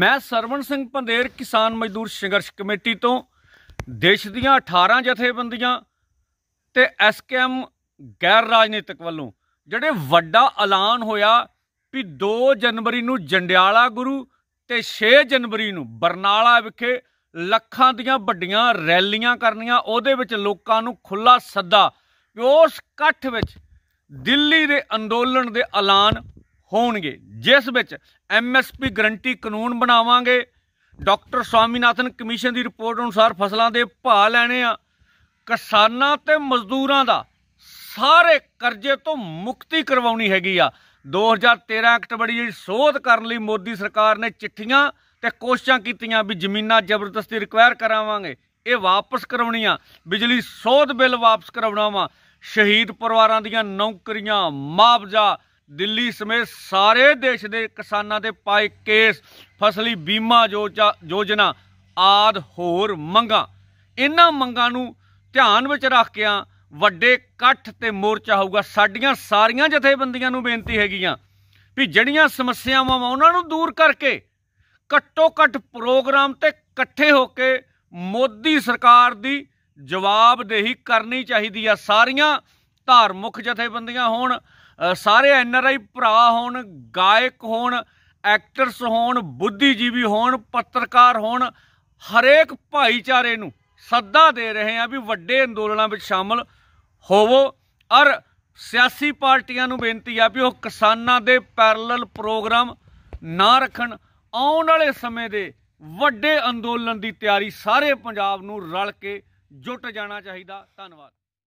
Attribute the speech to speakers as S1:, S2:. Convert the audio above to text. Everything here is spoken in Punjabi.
S1: ਮੈਂ ਸਰਵਣ ਸਿੰਘ ਪੰਦੇਰ ਕਿਸਾਨ ਮਜ਼ਦੂਰ ਸੰਘਰਸ਼ ਕਮੇਟੀ ਤੋਂ ਦੇਸ਼ ਦੀਆਂ 18 ਜਥੇਬੰਦੀਆਂ ਤੇ ਐਸਕੇਐਮ ਗੈਰ ਰਾਜਨੀਤਿਕ ਵੱਲੋਂ ਜਿਹੜੇ ਵੱਡਾ ਐਲਾਨ ਹੋਇਆ ਵੀ 2 ਜਨਵਰੀ ਨੂੰ ਜੰਡਿਆਲਾ ਗੁਰੂ ਤੇ 6 ਜਨਵਰੀ ਨੂੰ ਬਰਨਾਲਾ ਵਿਖੇ ਲੱਖਾਂ ਦੀਆਂ ਵੱਡੀਆਂ ਰੈਲੀਆਂ ਕਰਨੀਆਂ ਉਹਦੇ ਵਿੱਚ ਲੋਕਾਂ ਨੂੰ ਖੁੱਲਾ ਸੱਦਾ ਉਸ ਇਕੱਠ ਵਿੱਚ ਦਿੱਲੀ ਦੇ ਅੰਦੋਲਨ ਦੇ ਐਲਾਨ ਹੋਣਗੇ ਜਿਸ ਵਿੱਚ ਐਮਐਸਪੀ ਗਰੰਟੀ ਕਾਨੂੰਨ ਬਣਾਵਾਂਗੇ ਡਾਕਟਰ ਸਵਾਮੀਨਾਥਨ ਕਮਿਸ਼ਨ ਦੀ ਰਿਪੋਰਟ ਅਨੁਸਾਰ ਫਸਲਾਂ ਦੇ ਭਾਅ ਲੈਣੇ ਆ ਕਿਸਾਨਾਂ ਤੇ ਮਜ਼ਦੂਰਾਂ ਦਾ ਸਾਰੇ ਕਰਜ਼ੇ ਤੋਂ ਮੁਕਤੀ ਕਰਵਾਉਣੀ ਹੈਗੀ ਆ 2013 ਐਕਟ ਬੜੀ ਜਿਹੜੀ ਸੋਧ ਕਰਨ ਲਈ ਮੋਦੀ ਸਰਕਾਰ ਨੇ ਚਿੱਠੀਆਂ ਤੇ ਕੋਸ਼ਿਸ਼ਾਂ ਕੀਤੀਆਂ ਵੀ ਜ਼ਮੀਨਾਂ ਜ਼ਬਰਦਸਤੀ ਰਿਕਵਾਇਰ ਕਰਾਵਾਂਗੇ ਇਹ ਵਾਪਸ ਕਰਾਉਣੀਆਂ ਬਿਜਲੀ ਸੋਧ ਬਿੱਲ ਵਾਪਸ ਕਰਵਾਉਣਾ ਵਾ ਸ਼ਹੀਦ ਪਰਿਵਾਰਾਂ ਦੀਆਂ ਨੌਕਰੀਆਂ ਮੁਆਵਜ਼ਾ ਦਿੱਲੀ ਸਮੇਤ ਸਾਰੇ ਦੇਸ਼ ਦੇ ਕਿਸਾਨਾਂ ਦੇ ਪਾਏ ਕੇਸ ਫਸਲੀ ਬੀਮਾ ਯੋਜਨਾ ਆਦ ਹੋਰ ਮੰਗਾਂ ਇਹਨਾਂ ਮੰਗਾਂ ਨੂੰ ਧਿਆਨ ਵਿੱਚ ਰੱਖ ਆ ਵੱਡੇ ਇਕੱਠ ਤੇ ਮੋਰਚਾ ਹੋਊਗਾ ਸਾਡੀਆਂ ਸਾਰੀਆਂ ਜਥੇਬੰਦੀਆਂ ਨੂੰ ਬੇਨਤੀ ਹੈਗੀਆਂ ਵੀ ਜਿਹੜੀਆਂ ਸਮੱਸਿਆਵਾਂ ਉਹਨਾਂ ਨੂੰ ਦੂਰ ਕਰਕੇ ਕੱਟੋ ਕੱਟ ਪ੍ਰੋਗਰਾਮ ਤੇ ਇਕੱਠੇ ਹੋ ਕੇ ਮੋਦੀ ਸਰਕਾਰ ਦੀ ਜਵਾਬਦੇਹੀ ਕਰਨੀ ਚਾਹੀਦੀ ਆ ਸਾਰੀਆਂ ਧਾਰਮਿਕ ਜਥੇਬੰਦੀਆਂ ਹੋਣ ਸਾਰੇ ਐਨਆਰਆਈ ਭਰਾ ਹੋਣ ਗਾਇਕ ਹੋਣ ਐਕਟਰਸ ਹੋਣ ਬੁੱਧੀਜੀਵੀ ਹੋਣ ਪੱਤਰਕਾਰ ਹੋਣ ਹਰੇਕ ਭਾਈਚਾਰੇ ਨੂੰ ਸੱਦਾ ਦੇ ਰਹੇ ਆ ਵੀ ਵੱਡੇ ਅੰਦੋਲਨਾਂ ਵਿੱਚ ਸ਼ਾਮਲ ਹੋਵੋ ਔਰ ਸਿਆਸੀ ਪਾਰਟੀਆਂ ਨੂੰ ਬੇਨਤੀ ਆ ਵੀ ਉਹ ਕਿਸਾਨਾਂ ਦੇ ਪੈਰਲਲ ਪ੍ਰੋਗਰਾਮ ਨਾ ਰੱਖਣ ਆਉਣ ਵਾਲੇ ਸਮੇਂ ਦੇ ਵੱਡੇ ਅੰਦੋਲਨ ਦੀ ਤਿਆਰੀ ਸਾਰੇ ਪੰਜਾਬ ਨੂੰ ਰਲ ਕੇ ਜੁਟ ਜਾਣਾ ਚਾਹੀਦਾ ਧੰਨਵਾਦ